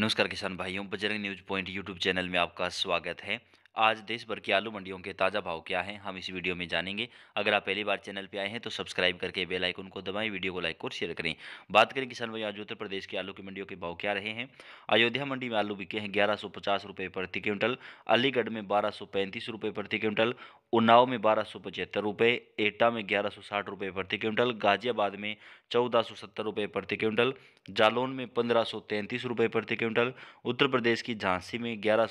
नमस्कार किसान भाइयों Bajrang news point YouTube channel में आपका स्वागत है आज देश भर की आलू मंडियों के ताज़ा भाव क्या हैं हम इस वीडियो में जानेंगे अगर आप पहली बार चैनल पर आए हैं तो सब्सक्राइब करके बेल आइकन को दबाएं वीडियो को लाइक और शेयर करें बात करें किसान भाई आज उत्तर प्रदेश की आलू की मंडियों के भाव क्या रहे हैं अयोध्या मंडी में आलू बिके हैं ग्यारह रुपये प्रति क्विंटल अलीगढ़ में बारह रुपये प्रति क्विंटल उन्नाव में बारह रुपये एटा में ग्यारह रुपये प्रति क्विंटल गाजियाबाद में चौदह रुपये प्रति क्विंटल जालौन में पंद्रह रुपये प्रति क्विंटल उत्तर प्रदेश की झांसी में ग्यारह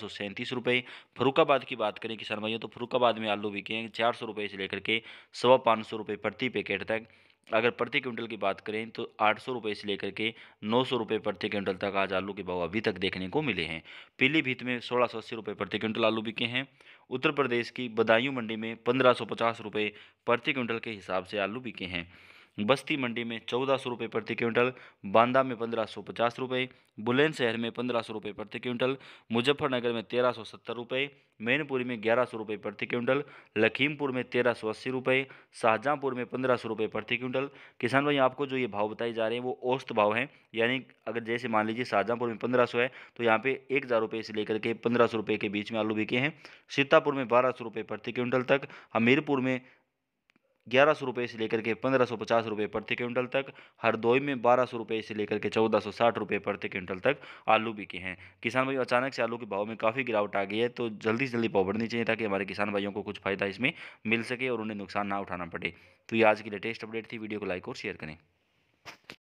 रुपये फरुखाबाद फरुखाबाद की बात करें किसान भाइयों तो फरुखाबाद में आलू बिके हैं चार सौ रुपये से लेकर के सवा पाँच सौ रुपये प्रति पैकेट तक अगर प्रति क्विंटल की बात करें तो आठ सौ रुपये से लेकर के नौ सौ रुपये प्रति क्विंटल तक आज आलू के भाव अभी तक देखने को मिले हैं पीलीभीत में सोलह सौ अस्सी रुपये प्रति क्विंटल आलू बिके हैं उत्तर प्रदेश की बदायूं मंडी में पंद्रह सौ पचास रुपये प्रति क्विंटल के हिसाब से आलू बिके हैं बस्ती मंडी में चौदह सौ रुपये प्रति क्विंटल बांदा में पंद्रह सौ पचास रुपये बुलंदशहर में पंद्रह सौ रुपये प्रति क्विंटल मुजफ्फरनगर में तेरह सौ सत्तर रुपये मैनपुरी में ग्यारह सौ रुपये प्रति क्विंटल लखीमपुर में तेरह सौ अस्सी रुपये शाहजहाँपुर में पंद्रह सौ रुपये प्रति क्विंटल किसान भाई आपको जो ये भाव बताए जा रहे हैं वो औस्त भाव हैं यानी अगर जैसे मान लीजिए शाहजहाँपुर में पंद्रह सौ है तो यहाँ पे एक हज़ार रुपये से लेकर के पंद्रह सौ रुपये के बीच में आलू बिके हैं सीतापुर में बारह सौ रुपये प्रति क्विंटल तक हमीरपुर में ग्यारह सौ रुपये से लेकर के पंद्रह सौ पचास रुपये प्रति क्विंटल तक हरदोई में बारह सौ रुपये से लेकर के चौदह सौ साठ रुपये प्रति क्विंटल तक आलू बिके हैं किसान भाई अचानक से आलू के भाव में काफ़ी गिरावट आ गई है तो जल्दी से जल्दी भाव बढ़नी चाहिए ताकि हमारे किसान भाइयों को कुछ फायदा इसमें मिल सके और उन्हें नुकसान ना उठाना पड़े तो ये आज की लेटेस्ट अपडेट थी वीडियो को लाइक और शेयर करें